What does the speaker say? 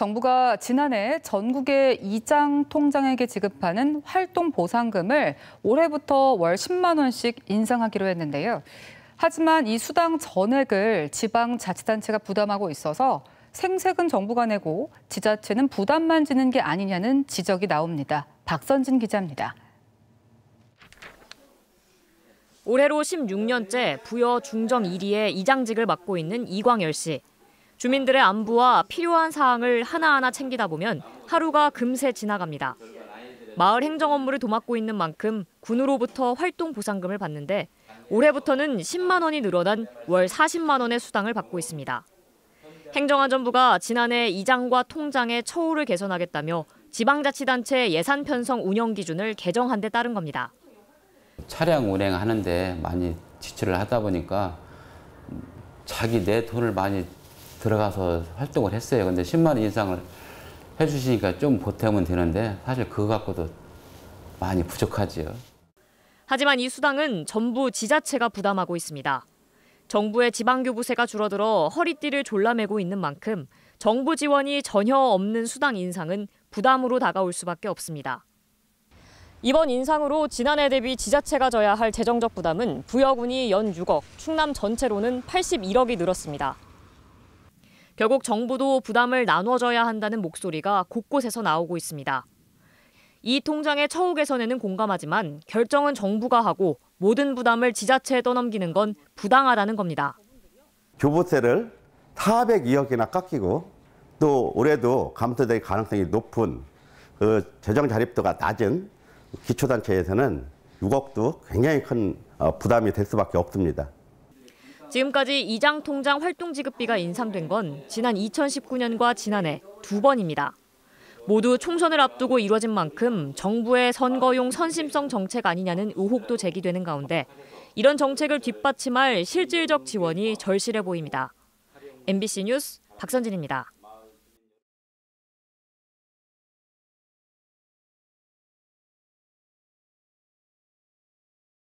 정부가 지난해 전국의 이장 통장에게 지급하는 활동 보상금을 올해부터 월 10만 원씩 인상하기로 했는데요. 하지만 이 수당 전액을 지방자치단체가 부담하고 있어서 생색은 정부가 내고 지자체는 부담만 지는 게 아니냐는 지적이 나옵니다. 박선진 기자입니다. 올해로 16년째 부여 중점 1위의 이장직을 맡고 있는 이광열 씨. 주민들의 안부와 필요한 사항을 하나하나 챙기다 보면 하루가 금세 지나갑니다. 마을 행정 업무를 도맡고 있는 만큼 군으로부터 활동 보상금을 받는데 올해부터는 10만 원이 늘어난 월 40만 원의 수당을 받고 있습니다. 행정안전부가 지난해 이장과 통장의 처우를 개선하겠다며 지방자치단체 예산 편성 운영 기준을 개정한 데 따른 겁니다. 차량 운행하는데 많이 지출을 하다 보니까 자기 내 돈을 많이 들어가서 활동을 했어요. 근데 10만 원 인상을 해주시니까 좀보태면 되는데 사실 그거 갖고도 많이 부족하지요. 하지만 이 수당은 전부 지자체가 부담하고 있습니다. 정부의 지방교부세가 줄어들어 허리띠를 졸라매고 있는 만큼 정부 지원이 전혀 없는 수당 인상은 부담으로 다가올 수밖에 없습니다. 이번 인상으로 지난해 대비 지자체가 져야 할 재정적 부담은 부여군이 연 6억, 충남 전체로는 81억이 늘었습니다. 결국 정부도 부담을 나눠줘야 한다는 목소리가 곳곳에서 나오고 있습니다. 이 통장의 처우 개선에는 공감하지만 결정은 정부가 하고 모든 부담을 지자체에 떠넘기는 건 부당하다는 겁니다. 교부세를 402억이나 깎이고 또 올해도 감소될 가능성이 높은 그 재정 자립도가 낮은 기초단체에서는 6억도 굉장히 큰 어, 부담이 될 수밖에 없습니다. 지금까지 이장 통장 활동 지급비가 인상된 건 지난 2019년과 지난해 두 번입니다. 모두 총선을 앞두고 이루어진 만큼 정부의 선거용 선심성 정책 아니냐는 의혹도 제기되는 가운데 이런 정책을 뒷받침할 실질적 지원이 절실해 보입니다. MBC 뉴스 박선진입니다.